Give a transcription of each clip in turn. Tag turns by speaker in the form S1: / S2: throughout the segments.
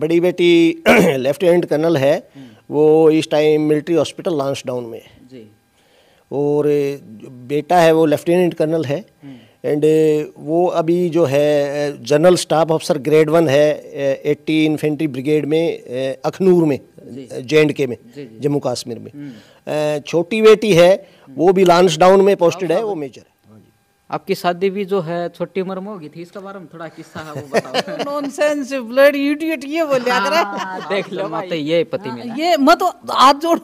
S1: बड़ी बेटी lieutenant colonel है वो इस time military hospital Lansdowne में है और बेटा है वो लेफ्टिनेंट कर्नल है
S2: हम्म।
S1: एंड वो अभी जो है general staff officer grade one है एट्टी इन्फेंट्री ब्रिगेड में अखनूर में जे एंड के में जम्मू कश्मीर में हम्म। छोटी बेटी है वो भी लांस डाउन में पोस्टेड है वो मेजर है आपकी
S3: शादी भी जो है छोटी उम्र में होगी थी इसके बारे में थोड़ा किस्सा है वो बताओ
S4: नॉनसेंस ब्लड इडियट
S3: ये बोले अगर हाँ, देख लो माते हाँ, ये पति
S1: हाँ, मेरा ये मत तो हाथ जोड़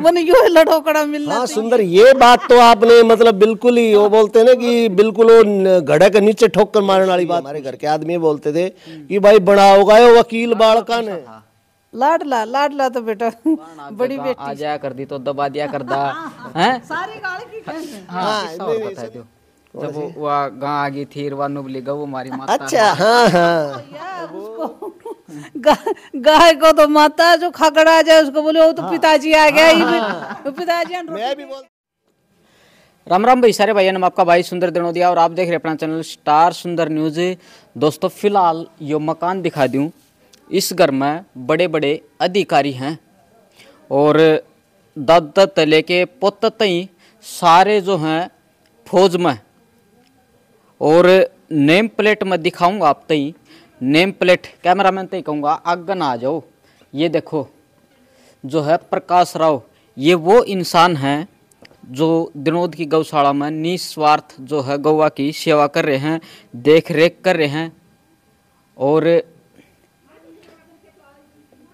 S1: मैंने यू लड़ो कड़ा मिलना हाँ सुंदर ये बात तो आपने मतलब बिल्कुल ही वो बोलते ना कि बिल्कुल वो घड़े के नीचे ठोक कर मारने वाली बात हमारे घर के आदमी बोलते थे हम्म। कि भाई बड़ा होगा वकील बाड़कान
S4: है लाडला लाडला तो बेटा बड़ी बेटी आ
S3: जाया कर दी तो दबा दिया कर दा हैं
S4: सारी गाड़ी की हाँ, हाँ बता दो जब
S3: वह गाँव आ गई थी वह नुबली गऊ मारी माता अच्छा हाँ हाँ
S4: हम्म। गाय को तो माता जो खकड़ा जाए उसको बोले वो तो हाँ। पिताजी आ गया हाँ। तो पिताजी मैं भी बोल राम राम भाई सारे भाइयों ने आपका भाई
S3: सुंदर दिनों दिया और आप देख रहे हैं अपना चैनल स्टार सुंदर न्यूज दोस्तों फिलहाल यो मकान दिखा दूँ इस घर में बड़े बड़े अधिकारी हैं और दादा त लेके पुत तई सारे जो हैं फौज में और नेम प्लेट में दिखाऊंगा आप तई नेम प्लेट कैमरा मैन तई कहूँगा आगन आ जाओ ये देखो जो है प्रकाश राव ये वो इंसान हैं जो दिनोद की गौशाला में निस्वार्थ जो है गौवा की सेवा कर रहे हैं देख रेख कर रहे हैं और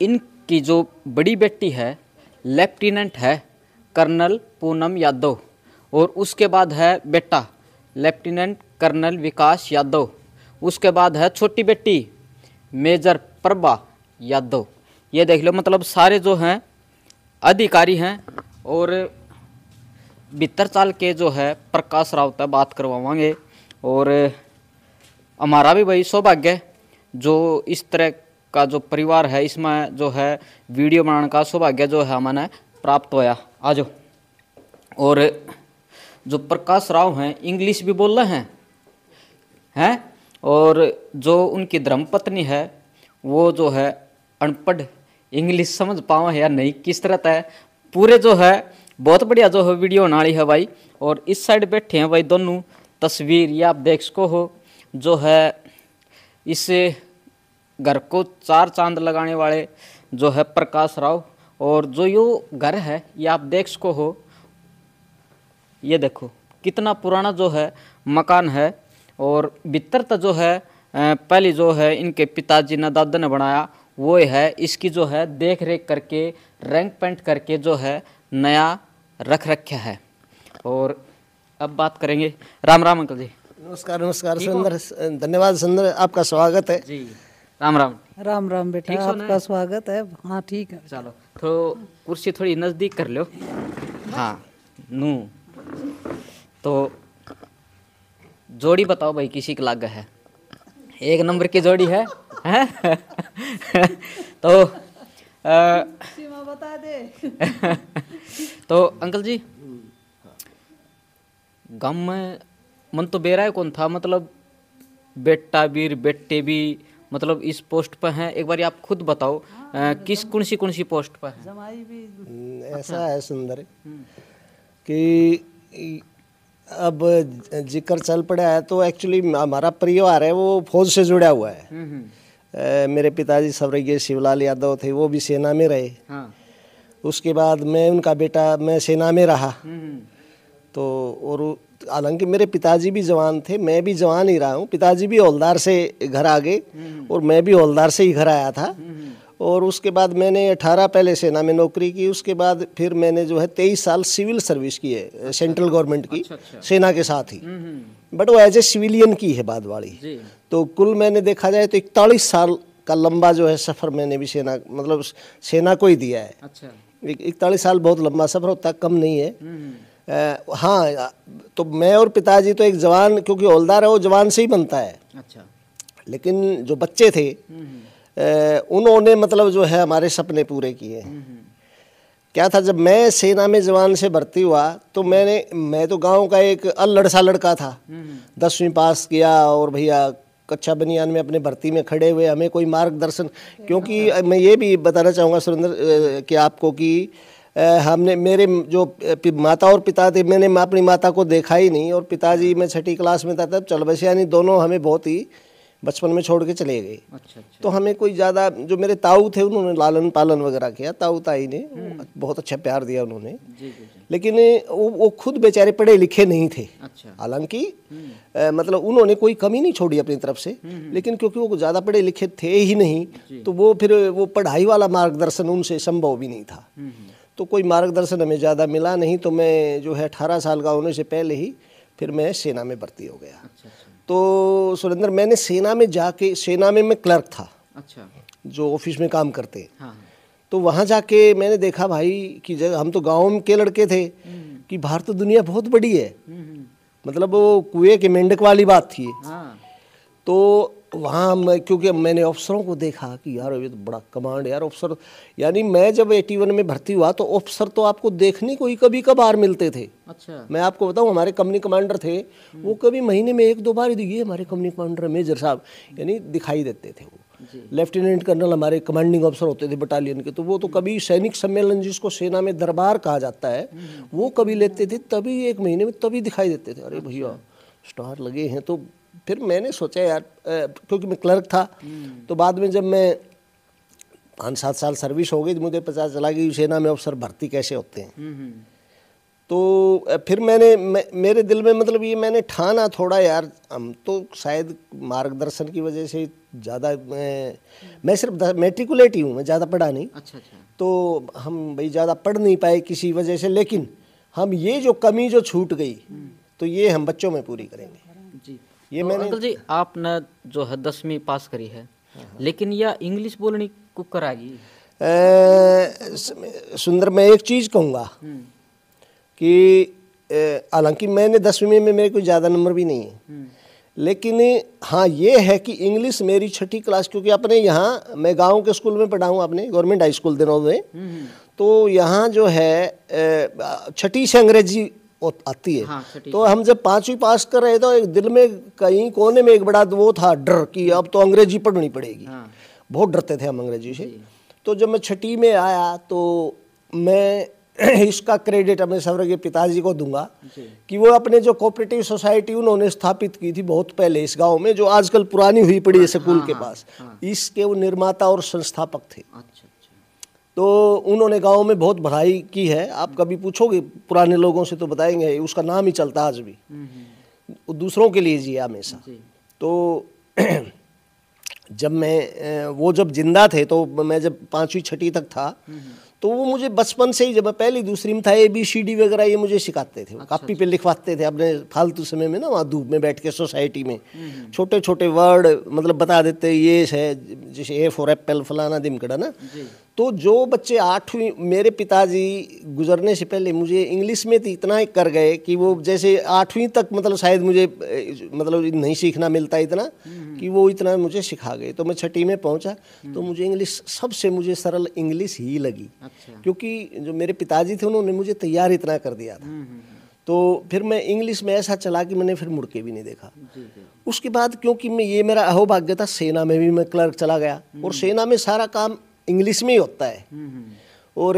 S3: इनकी जो बड़ी बेटी है लेफ्टिनेंट है कर्नल पूनम यादव और उसके बाद है बेटा लेफ्टिनेंट कर्नल विकास यादव उसके बाद है छोटी बेटी मेजर प्रभा यादव ये देख लो मतलब सारे जो हैं अधिकारी हैं और भीतर चाल के जो है प्रकाश रावत है बात करवाएंगे और हमारा भी भाई सौभाग्य जो इस तरह का जो परिवार है इसमें जो है वीडियो बनाने का सौभाग्य जो है हमने प्राप्त होया आज और जो प्रकाश राव हैं इंग्लिश भी बोल रहे हैं हैं और जो उनकी धर्मपत्नी है वो जो है अनपढ़ इंग्लिश समझ पाओ है या नहीं किस तरह तय पूरे जो है बहुत बढ़िया जो है वीडियो बना रही है भाई और इस साइड बैठे हैं भाई दोनों तस्वीर या आप देख सको हो जो है इस घर को चार चांद लगाने वाले जो है प्रकाश राव और जो यो घर है ये आप देख सको हो ये देखो कितना पुराना जो है मकान है और भितर तो जो है पहले जो है इनके पिताजी ने दादा ने बनाया वो है इसकी जो है देख रेख करके रंग पेंट करके जो है नया रख रखा है और अब बात करेंगे राम
S1: राम अंकल जी नमस्कार नमस्कार सुंदर धन्यवाद सुंदर आपका स्वागत है जी राम राम
S4: राम राम बेटा आपका स्वागत है हाँ ठीक है चलो तो कुर्सी थोड़ी नज़दीक
S3: कर लो हाँ नू तो जोड़ी बताओ भाई किसी की लाग है एक नंबर की जोड़ी है तो आ, बता दे तो अंकल जी गम में मन तो बेरा है कौन था मतलब बेटा बीर बेटे भी मतलब इस पोस्ट पर हैं एक बार आप खुद बताओ आ, हाँ, किस कौन सी कौन सी पोस्ट पर
S1: हैं ऐसा अच्छा। है सुंदर हम्म। कि अब जिक्र चल पड़ा है तो एक्चुअली हमारा परिवार है वो फौज से जुड़ा हुआ है आ, हम्म, हम्म। मेरे पिताजी सवरैय शिवलाल यादव थे वो भी सेना में रहे हाँ। उसके बाद मैं उनका बेटा मैं सेना में रहा तो और हालांकि मेरे पिताजी भी जवान थे मैं भी जवान ही रहा हूँ पिताजी भी हौलदार से घर आ गए हम्म। और मैं भी हौलदार से ही घर आया था हम्म। और उसके बाद मैंने 18 पहले सेना में नौकरी की उसके बाद फिर मैंने जो है तेईस साल सिविल सर्विस की है अच्छा। सेंट्रल गवर्नमेंट की अच्छा, अच्छा। सेना के साथ ही हम्म, बट वो एज ए सिविलियन की है बाद वाली तो कुल मैंने देखा जाए तो इकतालीस साल का लंबा जो है सफ़र मैंने भी सेना मतलब सेना को ही दिया है अच्छा इकतालीस साल बहुत लंबा सफ़र होता कम नहीं है हाँ तो मैं और पिताजी तो एक जवान क्योंकि हौलदार है वो जवान से ही बनता है अच्छा लेकिन जो बच्चे थे हम्म, हम्म। उन्होंने मतलब जो है हमारे सपने पूरे किए हम्म, क्या था जब मैं सेना में जवान से भर्ती हुआ तो मैंने मैं तो गांव का एक अल्लड़ सा लड़का था दसवीं पास किया और भैया कच्छा बनियान में अपने भर्ती में खड़े हुए हमें कोई मार्गदर्शन क्योंकि अच्छा। मैं ये भी बताना चाहूँगा सुरेंद्र कि आपको कि हमने मेरे जो माता और पिता थे मैंने अपनी माता को देखा ही नहीं और पिताजी मैं छठी क्लास में था तब चल बस यानी दोनों हमें बहुत ही बचपन में छोड़ के चले गए अच्छा, अच्छा। तो हमें कोई ज़्यादा जो मेरे ताऊ थे उन्होंने लालन पालन वगैरह किया ताऊ ताई ने हम्म। बहुत अच्छा प्यार दिया उन्होंने जी, जी, जी। लेकिन वो, वो खुद बेचारे पढ़े लिखे नहीं थे अच्छा। हालांकि अच्छा। मतलब उन्होंने कोई कमी नहीं छोड़ी अपनी तरफ से हम्म, लेकिन क्योंकि वो ज़्यादा पढ़े लिखे थे ही नहीं तो वो फिर वो पढ़ाई वाला मार्गदर्शन उनसे संभव भी नहीं था तो कोई मार्गदर्शन हमें ज़्यादा मिला नहीं तो मैं जो है अठारह साल का होने से पहले ही फिर मैं सेना में भर्ती हो गया अच्छा, अच्छा। तो सुरेंद्र मैंने सेना में जाके सेना में मैं क्लर्क था अच्छा जो ऑफिस में काम करते हाँ।, हाँ। तो वहाँ जाके मैंने देखा भाई कि जब हम तो गाँव के लड़के थे हम्म। कि भारत तो दुनिया बहुत बड़ी है हम्म, हम्म। मतलब वो कुएं के मेंढक वाली बात थी हाँ। तो वहाँ मैं क्योंकि मैंने अफसरों को देखा कि यार ये तो बड़ा कमांड यार अफसर यानी मैं जब एटी वन में भर्ती हुआ तो अफसर तो आपको देखने को ही कभी कभार मिलते थे अच्छा मैं आपको बताऊँ हमारे कंपनी कमांडर थे हम्म। वो कभी महीने में एक दो बार तो, ये हमारे कंपनी कमांडर मेजर साहब यानी दिखाई देते थे वो लेफ्टिनेंट कर्नल हमारे कमांडिंग अफसर होते थे बटालियन के तो वो तो हम्म। कभी सैनिक सम्मेलन जिसको सेना में दरबार कहा जाता है हम्म। वो कभी लेते थे तभी एक महीने में तभी दिखाई देते थे अरे अच्छा। भैया स्टार लगे हैं तो फिर मैंने सोचा यार क्योंकि मैं क्लर्क था तो बाद में जब मैं पाँच सात साल सर्विस हो गई तो मुझे पता चला कि सेना में अफसर भर्ती कैसे होते हैं हम्म, हम्म। तो फिर मैंने मे, मेरे दिल में मतलब ये मैंने ठाना थोड़ा यार हम तो शायद मार्गदर्शन की वजह से ज़्यादा मैं मैं सिर्फ मेट्रिकुलेट ही हूँ मैं ज़्यादा पढ़ा नहीं अच्छा अच्छा तो हम भाई ज़्यादा पढ़ नहीं पाए किसी वजह से लेकिन हम ये जो कमी जो छूट गई हम्म। तो ये हम बच्चों में पूरी करेंगे
S3: ये तो मैंने अंकल जी आपने जो है दसवीं पास करी है लेकिन यह इंग्लिश बोलने को करागी
S1: सुंदर मैं एक चीज़ कहूँगा हम्म। कि हालांकि मैंने दसवीं में में मेरे कोई ज़्यादा नंबर भी नहीं है हम्म। लेकिन हाँ ये है कि इंग्लिश मेरी छठी क्लास क्योंकि अपने यहाँ मैं गांव के स्कूल में पढ़ा हूँ अपने गवर्नमेंट हाई स्कूल दिनों में हम्म। तो यहाँ जो है छठी से अंग्रेजी आती है हाँ, तो, तो हम जब पांचवी पास कर रहे थे एक दिल में कहीं कोने में एक बड़ा वो था डर कि हाँ। अब तो अंग्रेजी पढ़नी पड़ेगी हाँ। बहुत डरते थे हम अंग्रेजी से तो जब मैं छठी में आया तो मैं इसका क्रेडिट अपने सवर के पिताजी को दूंगा कि वो अपने जो कोऑपरेटिव सोसाइटी उन्होंने स्थापित की थी बहुत पहले इस गांव में जो आजकल पुरानी हुई पड़ी है हाँ, स्कूल के हाँ, पास इसके वो निर्माता और संस्थापक थे अच्छा। तो उन्होंने गांव में बहुत भलाई की है आप कभी पूछोगे पुराने लोगों से तो बताएंगे उसका नाम ही चलता आज भी दूसरों के लिए जिया हमेशा तो जब मैं वो जब जिंदा थे तो मैं जब पाँचवीं छठी तक था तो वो मुझे बचपन से ही जब मैं पहली दूसरी में था ए बी सी डी वगैरह ये मुझे सिखाते थे अच्छा, कापी अच्छा। पे लिखवाते थे अपने फालतू समय में ना वहाँ धूप में बैठ के सोसाइटी में छोटे छोटे वर्ड मतलब बता देते ये है जैसे ए फॉर एप्पल फलाना दिमकड़ा ना तो जो बच्चे आठवीं मेरे पिताजी गुजरने से पहले मुझे इंग्लिश में तो इतना ही कर गए कि वो जैसे आठवीं तक मतलब शायद मुझे मतलब नहीं सीखना मिलता इतना कि वो इतना मुझे सिखा गए तो मैं छठी में पहुंचा तो मुझे इंग्लिश सबसे मुझे सरल इंग्लिश ही लगी अच्छा। क्योंकि जो मेरे पिताजी थे उन्होंने मुझे तैयार इतना कर दिया था हम्म, हम्म, हम्म। तो फिर मैं इंग्लिश में ऐसा चला कि मैंने फिर मुड़के भी नहीं देखा उसके बाद क्योंकि मैं ये मेरा अहोभाग्य था सेना में भी मैं क्लर्क चला गया और सेना में सारा काम इंग्लिश में ही होता है हम्म, हम्म। और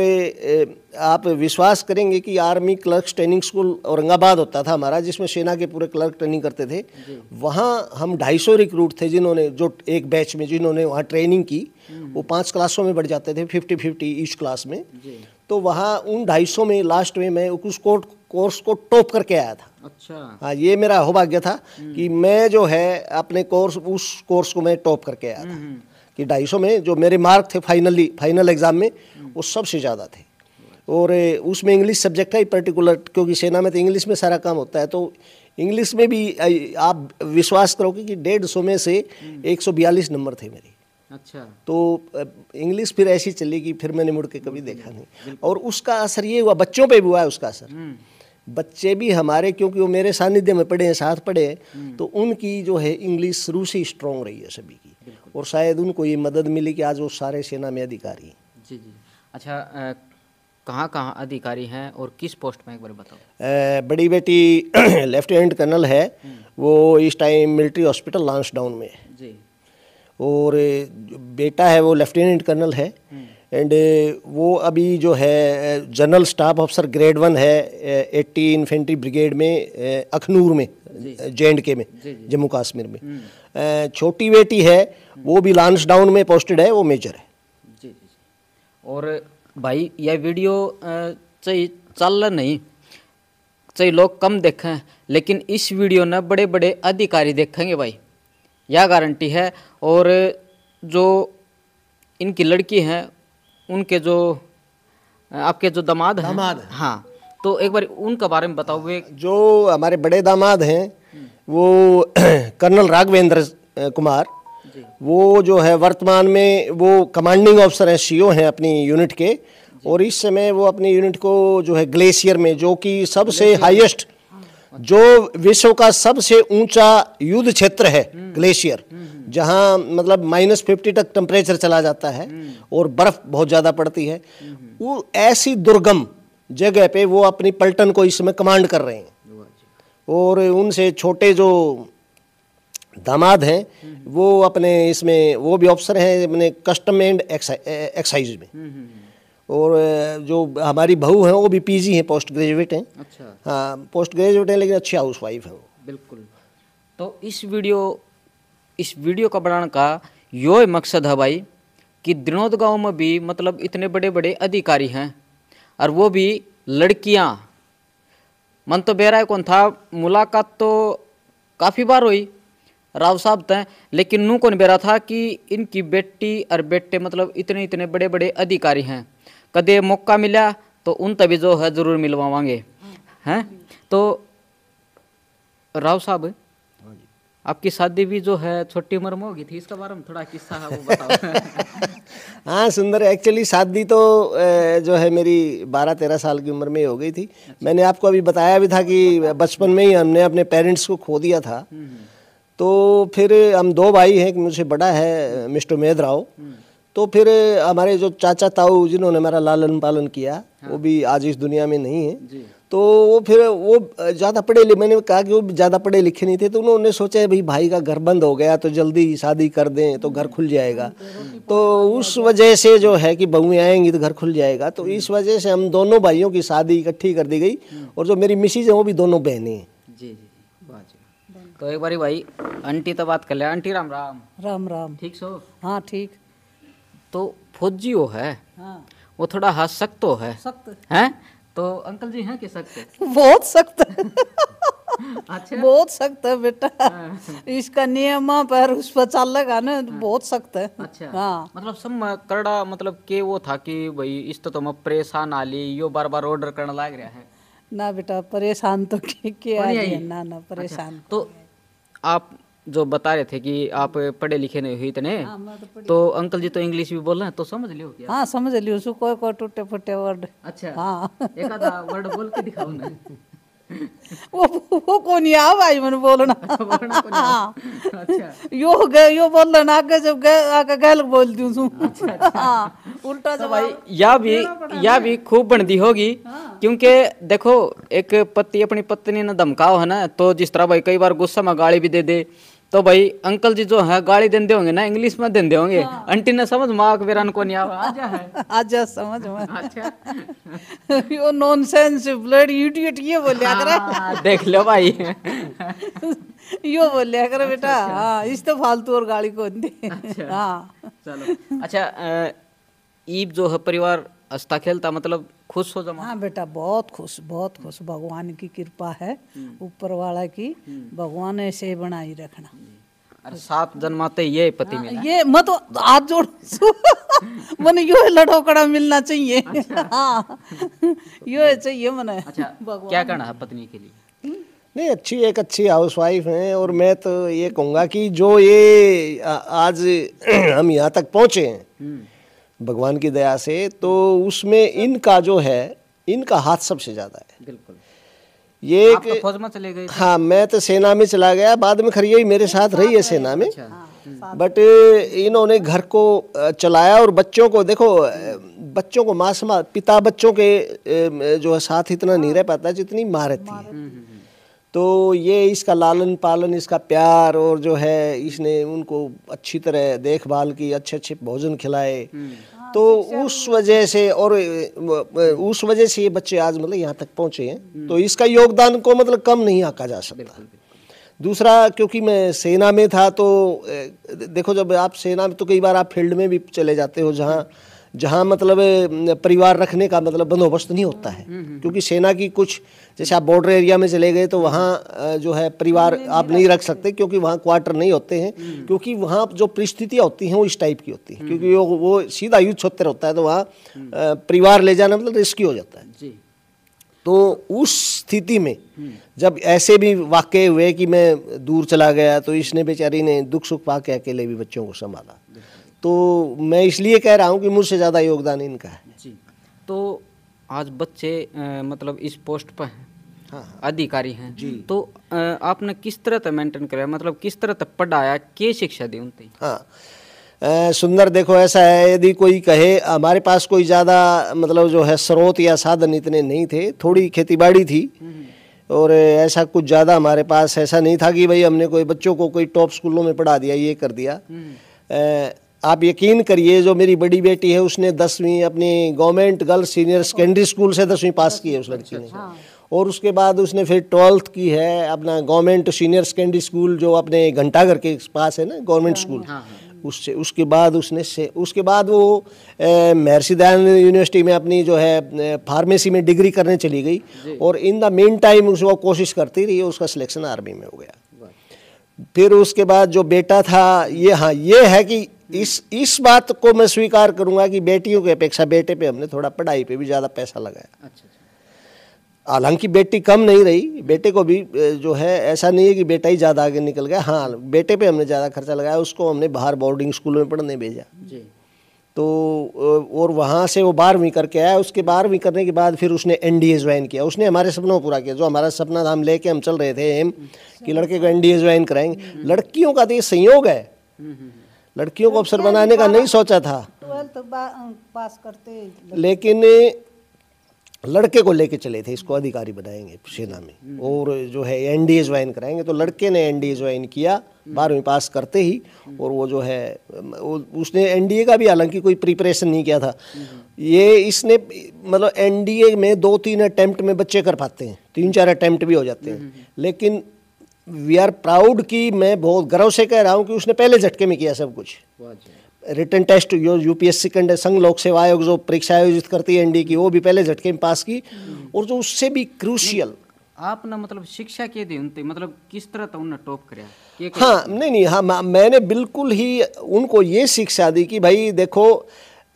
S1: आप विश्वास करेंगे कि army clerk training school Aurangabad होता था हमारा जिसमें सेना के पूरे क्लर्क ट्रेनिंग करते थे वहाँ हम 250 रिक्रूट थे जिन्होंने जो एक बैच में जिन्होंने वहाँ ट्रेनिंग की हम्म। वो पांच क्लासों में बढ़ जाते थे 50 50 ईच क्लास में तो वहाँ उन ढाई में लास्ट में मैं उस कोर्स को टॉप करके आया था
S2: अच्छा हाँ
S1: ये मेरा सौभाग्य था कि मैं जो है अपने कोर्स उस कोर्स को मैं टॉप करके आया था कि ढाई सौ में जो मेरे मार्क थे फाइनली फाइनल एग्ज़ाम में वो सबसे ज़्यादा थे और उसमें इंग्लिश सब्जेक्ट है पर्टिकुलर क्योंकि सेना में तो इंग्लिश में सारा काम होता है तो इंग्लिश में भी आप विश्वास करोगे कि डेढ़ सौ में से एक सौ बयालीस नंबर थे मेरे अच्छा तो इंग्लिश फिर ऐसी चली कि फिर मैंने मुड़ के कभी देखा नहीं और उसका असर ये हुआ बच्चों पे भी हुआ है उसका असर हम्म। बच्चे भी हमारे क्योंकि वो मेरे सानिध्य में पढ़े हैं साथ पढ़े हैं हम्म। तो उनकी जो है इंग्लिश रूसी स्ट्रॉन्ग रही है सभी की और शायद उनको ये मदद मिली कि आज वो सारे सेना में अधिकारी हैं जी जी
S3: अच्छा कहाँ कहाँ अधिकारी हैं और किस पोस्ट में एक बार
S1: बताओ बड़ी बेटी लेफ्टिनेंट कर्नल है हम्म। वो इस टाइम मिलिट्री हॉस्पिटल लांसडाउन में है जी और बेटा है वो लेफ्टिनेंट कर्नल है हम्म। एंड uh, वो अभी जो है general staff officer grade one है एट्टी इन्फेंट्री ब्रिगेड में uh, अखनूर में जे एंड के में जम्मू कश्मीर में हम्म। uh, छोटी बेटी है वो भी लांस डाउन में पोस्टेड है वो मेजर है जी, जी, और भाई
S3: यह वीडियो चाहिए चल नहीं सही लोग कम देखें लेकिन इस वीडियो ने बड़े बड़े अधिकारी देखेंगे भाई यह गारंटी है और जो इनकी लड़की हैं उनके जो आपके जो दामाद हैं दामाद है। हाँ तो एक बार उनका बारे में बताओ वे
S1: जो हमारे बड़े दामाद हैं वो कर्नल राघवेंद्र कुमार वो जो है वर्तमान में वो कमांडिंग ऑफिसर हैं सीओ हैं अपनी यूनिट के और इस समय वो अपनी यूनिट को जो है ग्लेशियर में जो कि सबसे हाईएस्ट जो विश्व का सबसे ऊंचा युद्ध क्षेत्र है ग्लेशियर जहां मतलब माइनस फिफ्टी तक टेम्परेचर चला जाता है और बर्फ बहुत ज़्यादा पड़ती है वो ऐसी दुर्गम जगह पे वो अपनी पलटन को इसमें कमांड कर रहे हैं और उनसे छोटे जो दामाद हैं वो अपने इसमें वो भी ऑफिसर हैं अपने कस्टम एंड एक्साइज में और जो हमारी बहू हैं वो भी पीजी हैं पोस्ट ग्रेजुएट हैं अच्छा हाँ पोस्ट ग्रेजुएट हैं लेकिन अच्छी हाउस वाइफ है वो
S2: बिल्कुल
S3: तो इस वीडियो इस वीडियो का बनाने का यो मकसद है भाई कि दिनोद गांव में भी मतलब इतने बड़े बड़े अधिकारी हैं और वो भी लड़कियां मन तो बेरा कौन था मुलाकात तो काफ़ी बार हुई राव साहब तय लेकिन नू कौन बेरा था कि इनकी बेटी और बेटे मतलब इतने इतने बड़े बड़े अधिकारी हैं कदे मौका मिला तो उन तभी जो है ज़रूर मिलवावांगे हैं तो राव साहब हाँ आपकी शादी भी जो है छोटी उम्र में होगी थी इसके बारे में थोड़ा किस्सा है वो बताओ
S1: हाँ सुंदर एक्चुअली शादी तो जो है मेरी बारह तेरह साल की उम्र में हो गई थी अच्छा। मैंने आपको अभी बताया भी था कि बचपन में ही हमने अपने पेरेंट्स को खो दिया था हम्म। तो फिर हम दो भाई हैं कि मुझे बड़ा है मिस्टर उमेद राव हम्म। तो फिर हमारे जो चाचा ताऊ जिन्होंने हमारा लालन पालन किया हाँ। वो भी आज इस दुनिया में नहीं है तो वो फिर वो ज़्यादा पढ़े लिखे मैंने कहा कि वो ज़्यादा पढ़े लिखे नहीं थे तो उन्होंने सोचा भाई भाई का घर बंद हो गया तो जल्दी शादी कर दें तो घर खुल जाएगा हम्म। तो उस वजह से जो है कि बहुएँ आएंगी तो घर खुल जाएगा तो हम्म। इस वजह से हम दोनों भाइयों की शादी इकट्ठी कर दी गई हम्म। और जो मेरी मिसिज है वो भी दोनों बहने हैं
S3: तो एक बारी भाई आंटी तो बात कर ले आंटी राम राम
S4: राम राम ठीक सो हाँ ठीक तो फौजी वो है हाँ।
S3: वो थोड़ा हाथ सख्त तो है सख्त है
S4: तो अंकल जी हैं कि सख्त बहुत सख्त अच्छा बहुत सख्त है बेटा हाँ। इसका नियम पर उस पर चाल लगा ना हाँ। बहुत सख्त है अच्छा हाँ
S3: मतलब सब करड़ा मतलब के वो था कि भाई इस तो मैं परेशान आ ली यो बार बार ऑर्डर करने लग रहा है
S4: ना बेटा परेशान तो के, के आ ना ना अच्छा। परेशान अच्छा, तो
S3: आप जो बता रहे थे कि आप पढ़े लिखे नहीं हुए इतने हाँ, तो, तो, अंकल जी तो इंग्लिश भी बोल रहे हैं तो समझ लियो क्या हाँ
S4: समझ लियो सु कोई कोई टूटे फूटे वर्ड अच्छा हाँ एक वर्ड बोल के दिखाओ ना वो वो कौन या भाई मन बोलना अच्छा, हाँ। अच्छा। यो गए यो बोल लेना आगे जब गए आगे गैल बोल दूं सु अच्छा, हाँ, उल्टा तो जब भाई
S3: या भी या भी खूब बनती होगी क्योंकि देखो एक पति अपनी पत्नी ने धमकाओ है ना तो जिस तरह भाई कई बार गुस्सा में गाली भी दे दे तो भाई अंकल जी जो है गाली देंदे होंगे ना इंग्लिश में देंदे होंगे हाँ। आंटी ने समझ माँ अकबेरान को नहीं
S4: आवा आजा समझ में अच्छा यो नॉनसेंस ब्लड इडियट ये बोलिया कर हाँ,
S3: देख लो भाई
S4: यो बोलिया कर अच्छा, बेटा अच्छा। हाँ इस तो फालतू और गाली को दे अच्छा, हाँ। चलो अच्छा ईब जो है परिवार हस्ता खेलता मतलब खुश हो जमा हाँ बेटा बहुत खुश बहुत खुश भगवान की कृपा है हम्म। ऊपर वाला की हम्म। भगवान ने ऐसे बनाई रखना हम्म। अरे सात जन्माते ये पति हाँ, मिला ये मत तो आज जोड़ मन यो लड़ोकड़ा मिलना चाहिए अच्छा। हाँ यो चाहिए मन अच्छा क्या करना है पत्नी के लिए
S1: नहीं अच्छी एक अच्छी हाउसवाइफ है और मैं तो ये कहूँगा कि जो ये आज हम यहाँ तक पहुँचे हैं भगवान की दया से तो उसमें इनका जो है इनका हाथ सबसे ज़्यादा है बिल्कुल ये आप तो फौज में चले गए हाँ मैं तो सेना में चला गया बाद में खरी यही मेरे अच्छा, साथ रही है सेना में बट अच्छा। हाँ। इन्होंने घर को चलाया और बच्चों को देखो बच्चों को मां समा पिता बच्चों के जो है साथ इतना नहीं हाँ। रह पाता जितनी माँ रहती है हम्म, हम्म। तो ये इसका लालन पालन इसका प्यार और जो है इसने उनको अच्छी तरह देखभाल की अच्छे अच्छे भोजन खिलाए हम्म। हाँ, तो उस वजह से और उस वजह से ये बच्चे आज मतलब यहाँ तक पहुँचे हैं हम्म। तो इसका योगदान को मतलब कम नहीं आका जा सकता दूसरा क्योंकि मैं सेना में था तो देखो जब आप सेना में तो कई बार आप फील्ड में भी चले जाते हो जहाँ जहाँ मतलब परिवार रखने का मतलब बंदोबस्त नहीं होता है हम्म, हम्म। क्योंकि सेना की कुछ जैसे आप बॉर्डर एरिया में चले गए तो वहाँ जो है परिवार हम्म, आप नहीं रख सकते क्योंकि वहाँ क्वार्टर नहीं होते हैं क्योंकि वहाँ जो परिस्थितियाँ होती हैं वो इस टाइप की होती हैं क्योंकि वो वो सीधा युद्ध छोत्र होता है तो वहाँ परिवार ले जाना मतलब रिस्की हो जाता है तो उस स्थिति में जब ऐसे भी वाक़ हुए कि मैं दूर चला गया तो इसने बेचारी ने दुख सुख पा के अकेले भी बच्चों को संभाला तो मैं इसलिए कह रहा हूँ कि मुझसे ज़्यादा योगदान इनका है जी
S3: तो आज बच्चे आ, मतलब इस पोस्ट पर हैं हाँ, हाँ। अधिकारी हैं जी तो आ, आपने किस तरह तक मेंटेन कराया मतलब किस तरह तक पढ़ाया के शिक्षा दी उनती
S1: हाँ सुंदर देखो ऐसा है यदि कोई कहे हमारे पास कोई ज़्यादा मतलब जो है स्रोत या साधन इतने नहीं थे थोड़ी खेतीबाड़ी थी हम्म, हम्म। और ऐसा कुछ ज़्यादा हमारे पास ऐसा नहीं था कि भाई हमने कोई बच्चों को कोई टॉप स्कूलों में पढ़ा दिया ये कर दिया हम्म। आप यकीन करिए जो मेरी बड़ी बेटी है उसने दसवीं अपनी government girls senior secondary school से दसवीं पास की है उस लड़की ने अच्छा, हाँ। और उसके बाद उसने फिर ट्वेल्थ की है अपना गवर्नमेंट सीनियर सेकेंडरी स्कूल जो अपने घंटाघर के पास है ना गवर्नमेंट हाँ, स्कूल हाँ, उससे उसके बाद उसने से उसके बाद वो महर्षि दयान यूनिवर्सिटी में अपनी जो है फार्मेसी में डिग्री करने चली गई और इन द मेन टाइम उस वो कोशिश करती रही उसका सिलेक्शन आर्मी में हो गया फिर उसके बाद जो बेटा था ये हाँ ये है कि इस इस बात को मैं स्वीकार करूंगा कि बेटियों की अपेक्षा बेटे पे हमने थोड़ा पढ़ाई पे भी ज़्यादा पैसा लगाया अच्छा, अच्छा हालांकि बेटी कम नहीं रही बेटे को भी जो है ऐसा नहीं है कि बेटा ही ज़्यादा आगे निकल गया हाँ बेटे पे हमने ज़्यादा खर्चा लगाया उसको हमने बाहर बोर्डिंग स्कूल में पढ़ने भेजा जी तो और वहाँ से वो बारहवीं करके आया उसके बारहवीं करने के बाद फिर उसने एन डी ज्वाइन किया उसने हमारे सपनों को पूरा किया जो हमारा सपना था हम लेके हम चल रहे थे एम कि लड़के को एन डी ज्वाइन कराएंगे लड़कियों का तो ये संयोग है हम्म, हम्म, हम्म। लड़कियों को अफसर बनाने का नहीं सोचा था
S4: पास करते
S1: लेकिन लड़के को लेके चले थे इसको अधिकारी बनाएंगे सेना में हम्म। और जो है एन डी ज्वाइन कराएंगे तो लड़के ने एन डी ज्वाइन किया हम्म। बारहवीं पास करते ही हम्म। और वो जो है उसने एनडीए का भी हालांकि कोई प्रिपरेशन नहीं किया था ये इसने मतलब एनडीए में दो तीन अटैम्प्ट में बच्चे कर पाते हैं तीन चार अटैम्प्ट भी हो जाते हैं लेकिन वी आर प्राउड कि मैं बहुत गर्व से कह रहा हूँ कि उसने पहले झटके में किया सब कुछ रिटर्न टेस्ट जो यूपीएससी कंड संघ लोक सेवा आयोग जो परीक्षा आयोजित करती है एनडी की वो भी पहले झटके में पास की और जो उससे भी क्रूशियल
S3: आप ना मतलब शिक्षा के दिन थे मतलब किस तरह था तो उन्हें टॉप
S1: कर हाँ नहीं नहीं हाँ मैंने बिल्कुल ही उनको ये शिक्षा दी कि भाई देखो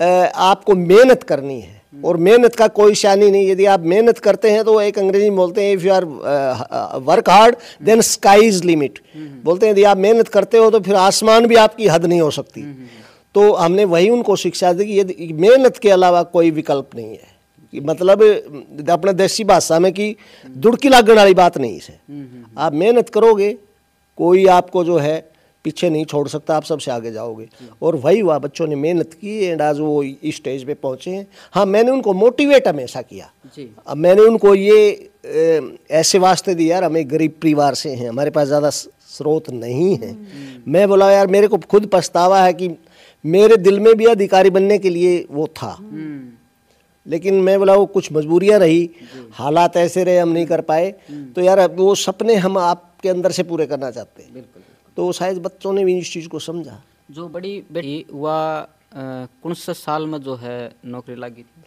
S1: आपको मेहनत करनी है और मेहनत का कोई शानी नहीं यदि आप मेहनत करते हैं तो एक अंग्रेजी में बोलते हैं if you are work hard then sky is limit बोलते हैं यदि आप मेहनत करते हो तो फिर आसमान भी आपकी हद नहीं हो सकती तो हमने वही उनको शिक्षा दी कि यदि मेहनत के अलावा कोई विकल्प नहीं है मतलब अपने देसी भाषा में कि दुड़की लागण वाली बात नहीं है आप मेहनत करोगे कोई आपको जो है पीछे नहीं छोड़ सकता आप सबसे आगे जाओगे और वही हुआ बच्चों ने मेहनत की एंड आज वो इस स्टेज पे पहुंचे हैं हाँ मैंने उनको मोटिवेट हमेशा किया अब मैंने उनको ये ए, ऐसे वास्ते दिया यार हमें गरीब परिवार से हैं हमारे पास ज़्यादा स्रोत नहीं है हम्म। मैं बोला यार मेरे को खुद पछतावा है कि मेरे दिल में भी अधिकारी बनने के लिए वो था हम्म। लेकिन मैं बोला वो कुछ मजबूरियां रही हालात ऐसे रहे हम नहीं कर पाए हम्म। तो यार वो सपने हम आपके अंदर से पूरे करना चाहते हैं बिल्कुल तो शायद बच्चों ने भी इस चीज़ को समझा
S3: जो बड़ी बेटी वह कौन से साल में जो है नौकरी लगी थी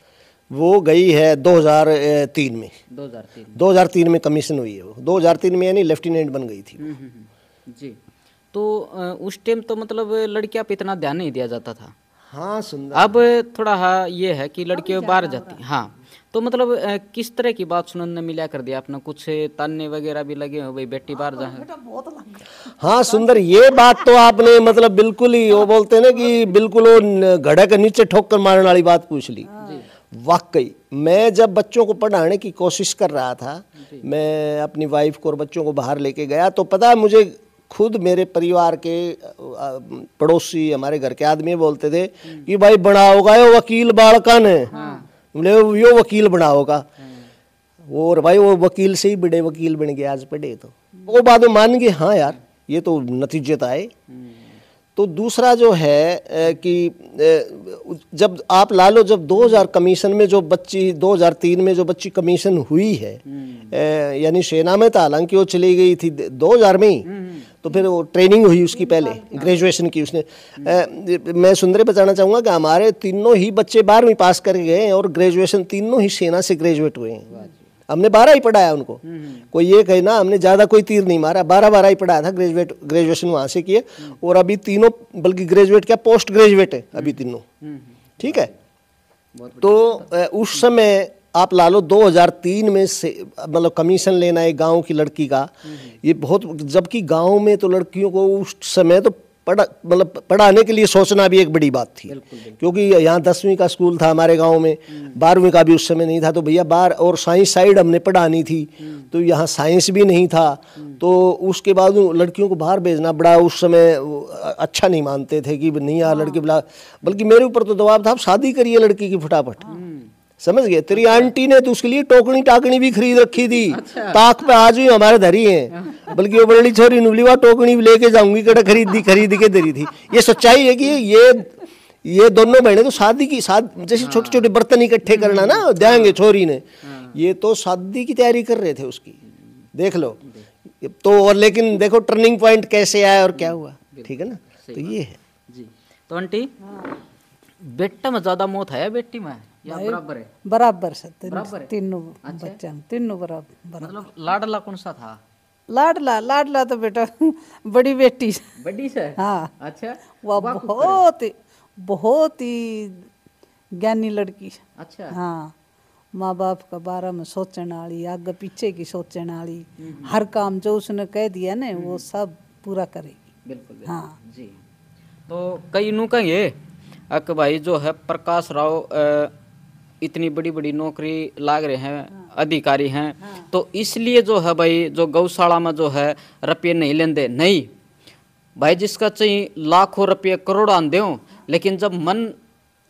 S1: वो गई है 2003 में 2003 2003 में कमीशन हुई है वो 2003 में यानी लेफ्टिनेंट बन गई थी
S3: हम्म, हम्म, हम्म। जी तो उस टाइम तो मतलब लड़कियां पे इतना ध्यान नहीं दिया जाता था हाँ सुंदर अब थोड़ा हाँ ये है कि लड़कियों बाहर जाती हाँ तो मतलब किस तरह की बात सुनने मिला कर दिया आपने कुछ ताने वगैरह भी लगे हो भाई बेटी बाहर जा
S1: हाँ सुंदर ये बात तो आपने मतलब बिल्कुल ही वो बोलते ना कि बिल्कुल वो घड़े के नीचे ठोक कर मारने वाली बात पूछ ली हाँ। वाकई मैं जब बच्चों को पढ़ाने की कोशिश कर रहा था मैं अपनी वाइफ को और बच्चों को बाहर लेके गया तो पता है मुझे खुद मेरे परिवार के पड़ोसी हमारे घर के आदमी बोलते थे कि भाई बड़ा होगा वकील बालकन है हाँ। बोले यो वकील बनाओगा वो और भाई वो वकील से ही बड़े वकील बन गए आज पढ़े तो वो बाद में मान गए हाँ यार ये तो नतीजे तो आए तो दूसरा जो है कि जब आप ला लो जब 2000 कमीशन में जो बच्ची 2003 में जो बच्ची कमीशन हुई है यानी सेना में था तो हालांकि वो चली गई थी 2000 में ही तो फिर वो ट्रेनिंग हुई उसकी पहले ग्रेजुएशन की उसने आ, मैं सुंदर बताना चाहूँगा कि हमारे तीनों ही बच्चे बारहवीं पास कर गए हैं और ग्रेजुएशन तीनों ही सेना से ग्रेजुएट हुए हैं हमने बारह ही पढ़ाया उनको हम्म, हम्म। कोई ये कहे ना हमने ज़्यादा कोई तीर नहीं मारा बारह बारह ही पढ़ाया था ग्रेजुएट ग्रेजुएशन वहाँ से किए हम्म। और अभी तीनों बल्कि ग्रेजुएट क्या पोस्ट ग्रेजुएट है अभी तीनों ठीक है तो उस समय आप लो दो में से मतलब कमीशन लेना है गांव की लड़की का ये बहुत जबकि गांव में तो लड़कियों को उस समय तो पढ़ा मतलब पढ़ाने के लिए सोचना भी एक बड़ी बात थी बिल्कुल, बिल्कुल। क्योंकि यहाँ दसवीं का स्कूल था हमारे गांव में हम्म। बारहवीं का भी उस समय नहीं था तो भैया बार और साइंस साइड हमने पढ़ानी थी हम्म। तो यहाँ साइंस भी नहीं था हम्म। तो उसके बाद लड़कियों को बाहर भेजना बड़ा उस समय अच्छा नहीं मानते थे कि नहीं यार हाँ। लड़की बुला बल्कि मेरे ऊपर तो दबाव था आप शादी करिए लड़की की फटाफट समझ गए तेरी अच्छा। आंटी ने तो उसके लिए टोकनी टाकनी भी खरीद रखी थी अच्छा। ताक पे आज भी हमारे धरी है हाँ। बल्कि वो बड़ी छोरी नुबली वहां टोकनी भी लेके जाऊंगी कड़ा खरीद दी खरीद के दे थी ये सच्चाई है कि ये ये दोनों बहने तो शादी की शाद जैसे छोटे छोटे हाँ। बर्तन इकट्ठे करना ना हम्म। देंगे छोरी ने हाँ। ये तो शादी की तैयारी कर रहे थे उसकी देख लो तो और लेकिन देखो टर्निंग पॉइंट कैसे आया और क्या हुआ ठीक है ना तो ये है जी तो आंटी
S3: बेटा में ज़्यादा मौत है बेटी में बराबर है
S4: बराबर तीन, अच्छा. बच्चा मतलब
S3: लाडला कौन सा था
S4: लाडला लाडला तो बेटा बड़ी बेटी बड़ी से हाँ अच्छा बहुत बहुत ही ज्ञानी लड़की अच्छा हाँ माँ बाप का बारे में सोचने वाली आगे पीछे की सोचने वाली हम्म, हम्म। हर काम जो उसने कह दिया ने हम्म, वो सब पूरा करेगी
S3: बिल्कुल हाँ
S4: जी तो
S3: कई नू कहेंगे अक भाई जो है प्रकाश राव इतनी बड़ी बड़ी नौकरी लाग रहे हैं हाँ। अधिकारी हैं हाँ। तो इसलिए जो है भाई जो गौशाला में जो है रुपये नहीं लेंदे नहीं भाई जिसका चाहिए लाखों रुपये करोड़ आन दे लेकिन जब मन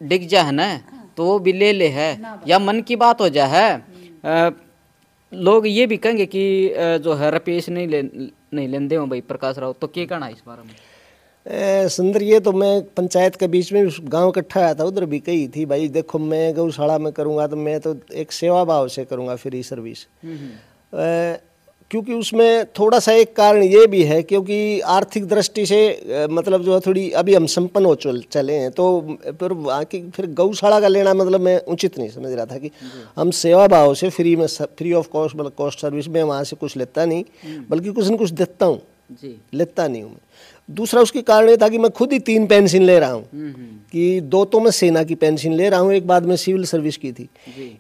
S3: डिग जाए ना हाँ। तो वो भी ले ले है या मन की बात हो जाए है हम्म। लोग ये भी कहेंगे कि जो है रुपये इस नहीं ले नहीं लेंदे हो भाई प्रकाश राव तो क्या कहना है इस बारे में
S1: सुंदर ये तो मैं पंचायत के बीच में गांव इकट्ठा आया था उधर भी कही थी भाई देखो मैं गौशाला में करूँगा तो मैं तो एक सेवा भाव से करूँगा फ्री सर्विस क्योंकि उसमें थोड़ा सा एक कारण ये भी है क्योंकि आर्थिक दृष्टि से मतलब जो है थोड़ी अभी हम संपन्न हो चल चले हैं तो फिर बाकी फिर गौशाला का लेना मतलब मैं उचित नहीं समझ रहा था कि हम सेवा भाव से फ्री में फ्री ऑफ कॉस्ट मतलब कॉस्ट सर्विस में वहाँ से कुछ लेता नहीं हम्म। बल्कि कुछ न कुछ देता हूँ लेता नहीं हूँ मैं दूसरा उसके कारण ये था कि मैं खुद ही तीन पेंशन ले रहा हूँ हम्म, हम्म। कि दो तो मैं सेना की पेंशन ले रहा हूँ एक बाद में सिविल सर्विस की थी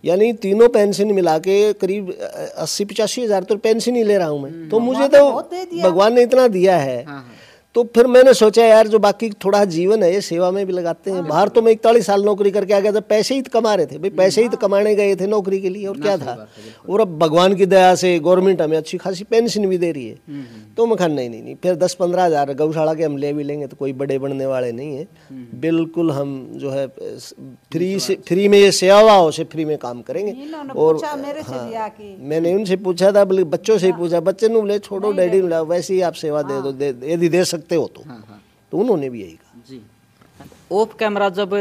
S1: यानी तीनों पेंशन मिला के करीब अस्सी पचासी हज़ार तो पेंशन ही ले रहा हूँ मैं हम्म, तो मुझे तो भगवान ने इतना दिया है हाँ, हाँ। तो फिर मैंने सोचा यार जो बाकी थोड़ा जीवन है ये सेवा में भी लगाते हैं हाँ, बाहर तो मैं इकतालीस साल नौकरी करके आ गया था पैसे ही तो कमा रहे थे भाई पैसे ही तो हाँ। कमाने गए थे नौकरी के लिए और क्या था और अब भगवान की दया से गवर्नमेंट हमें अच्छी खासी पेंशन भी दे रही है हम्म, हम्म। तो मैं खा नहीं नहीं नहीं फिर दस पंद्रह हज़ार गौशाला के हम ले भी लेंगे तो कोई बड़े बनने वाले नहीं है हम्म, बिल्कुल हम जो है फ्री से फ्री में ये सेवा हो से फ्री में काम करेंगे और हाँ मैंने उनसे पूछा था बच्चों से ही हाँ। पूछा बच्चे नु ले छोड़ो डैडी वैसे ही आप सेवा दे दो यदि दे सकते सकते हो तो हाँ, हाँ। तो उन्होंने भी यही
S3: कहा जी ऑफ कैमरा जब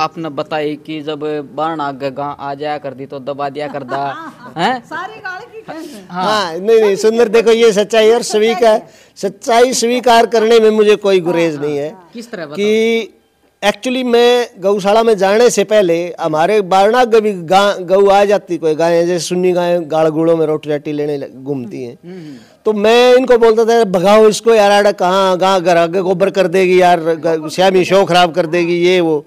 S3: आपने बताई कि जब बाण आगे आ जाया कर दी तो दबा दिया हाँ, हाँ, कर दा है
S4: सारी की
S3: हाँ, हाँ
S1: नहीं नहीं सुंदर देखो ये सच्चाई और स्वीकार सच्चाई स्वीकार करने में मुझे कोई गुरेज हाँ, नहीं है किस तरह कि एक्चुअली मैं गौशाला में जाने से पहले हमारे बारना कभी गऊ आ जाती कोई गाय जैसे सुन्नी गाय गाड़ गुड़ों में रोटी रोटी लेने घूमती हैं हम्म, हम्म, हम्म। तो मैं इनको बोलता था भगाओ इसको यार आड़ा कहाँ गाँ घर आगे गोबर कर देगी यार श्यामी शो खराब कर देगी ये वो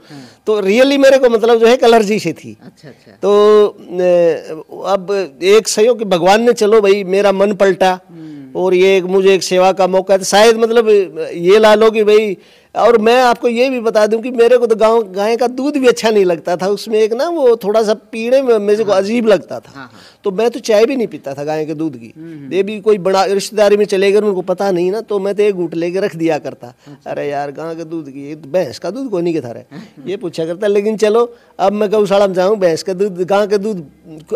S1: तो रियली मेरे को मतलब जो है एलर्जी से थी अच्छा अच्छा तो अब एक सहयोग कि भगवान ने चलो भाई मेरा मन पलटा और ये मुझे एक सेवा का मौका है तो शायद मतलब ये ला लो कि भाई और मैं आपको ये भी बता दूं कि मेरे को तो गाँव गाय का दूध भी अच्छा नहीं लगता था उसमें एक ना वो थोड़ा सा पीने में मेरे को हाँ। अजीब लगता था हाँ, हाँ। तो मैं तो चाय भी नहीं पीता था गाय के दूध की हम्म, हम्म। ये भी कोई बड़ा रिश्तेदारी में चले गए उनको पता नहीं ना तो मैं तो एक घूट लेके रख दिया करता अच्छा। अरे यार गाँव के दूध की तो भैंस का दूध कोनी नहीं था ये पूछा करता लेकिन चलो अब मैं गौशाला में जाऊँ भैंस का दूध गाँव का दूध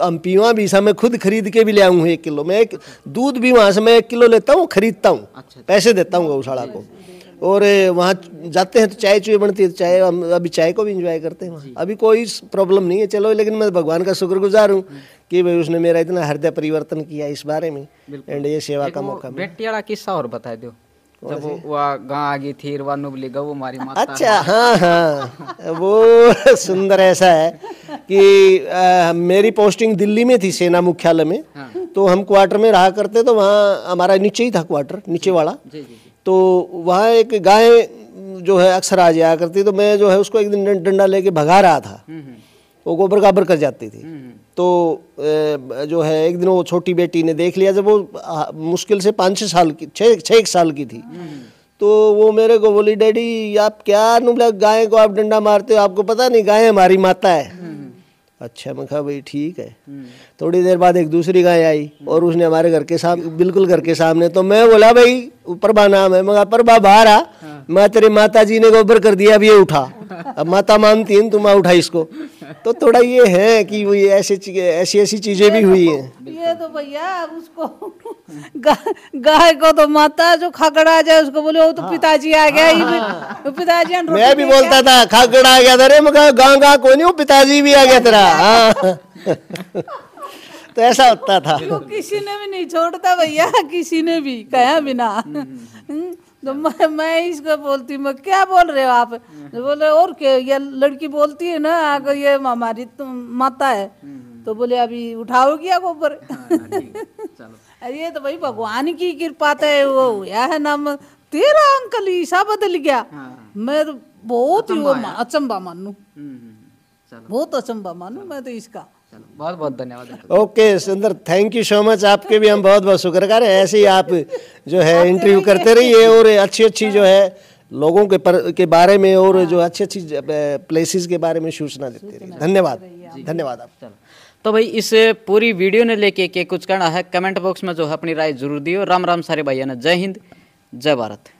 S1: हम पीवा भी सा मैं खुद खरीद के भी ले आऊँ एक किलो मैं एक अच्छा। दूध भी वहाँ से मैं एक किलो लेता हूँ खरीदता हूँ अच्छा। पैसे देता हूँ गौशाला को और वहाँ जाते हैं तो चाय चुए बनती है तो चाय हम अभी चाय को भी इंजॉय करते हैं वहाँ अभी कोई प्रॉब्लम नहीं है चलो लेकिन मैं भगवान का शुक्रगुजार हूँ कि भाई उसने मेरा इतना हृदय परिवर्तन किया इस बारे में एंड ये सेवा का मौका
S3: बेटी किस्सा और बता दो जब वो गाँव आ गई थी वह नुबली गौ मारी माता अच्छा
S1: हाँ हाँ वो सुंदर ऐसा है कि आ, मेरी पोस्टिंग दिल्ली में थी सेना मुख्यालय में हाँ। तो हम क्वार्टर में रहा करते तो वहाँ हमारा नीचे ही था क्वार्टर नीचे वाला जी, जी, जी। तो वहाँ एक गाय जो है अक्सर आ जाया करती तो मैं जो है उसको एक दिन डंडा लेके भगा रहा था हम्म, हम्म। वो गोबर गाबर कर जाती थी हम्म, तो जो है एक दिन वो छोटी बेटी ने देख लिया जब वो मुश्किल से पाँच छः साल की छः छः एक साल की थी तो वो मेरे को बोली डैडी आप क्या नुबला गाय को आप डंडा मारते हो आपको पता नहीं गाय हमारी माता है अच्छा मैं कहा भाई ठीक है थोड़ी देर बाद एक दूसरी गाय आई और उसने हमारे घर के सामने बिल्कुल घर के सामने तो मैं बोला भाई प्रभा नाम है मगर परबा बाहर आ मैं तेरे माता जी ने गोबर कर दिया अब ये उठा अब माता मानती है तुम उठा इसको तो थोड़ा ये है कि वो ये ऐसे ऐसी ऐसी चीजें भी तो हुई हैं
S4: ये तो भैया उसको गाय को तो माता जो खाकड़ा जाए उसको बोले वो तो हाँ। पिताजी आ गया ये हाँ। पिताजी मैं भी बोलता
S1: था खाकड़ा आ गया था रे मगर गाँव गाँव को नहीं पिताजी भी आ गया तेरा हाँ तो ऐसा होता था किसी
S4: ने भी नहीं छोड़ता भैया किसी ने भी कहा बिना हम्म। हम्म। तो मैं मैं इसको बोलती हूँ मैं क्या बोल रहे हो आप तो बोले और क्या ये लड़की बोलती है ना आकर हाँ, ये हमारी तो माता है हम्म। तो बोले अभी उठाओगी आप ऊपर अरे तो भाई भगवान की कृपा तो है वो यह नाम तेरा अंकल ईसा बदल गया हाँ। मैं तो बहुत ही वो अचंबा मानू बहुत अचंबा मानू मैं तो इसका बहुत
S3: बहुत धन्यवाद
S1: ओके सुंदर थैंक यू सो मच आपके भी हम बहुत बहुत शुक्रगुजार हैं ऐसे ही आप जो है इंटरव्यू करते रहिए और अच्छी अच्छी जो है लोगों के पर, के बारे में और जो अच्छी अच्छी प्लेसेस के बारे में सूचना देते रहिए धन्यवाद धन्यवाद आप चलो
S3: तो भाई इस पूरी वीडियो ने लेके के कुछ कहना है कमेंट बॉक्स में जो है अपनी राय जरूर दी राम राम सारे भैया ने जय हिंद जय भारत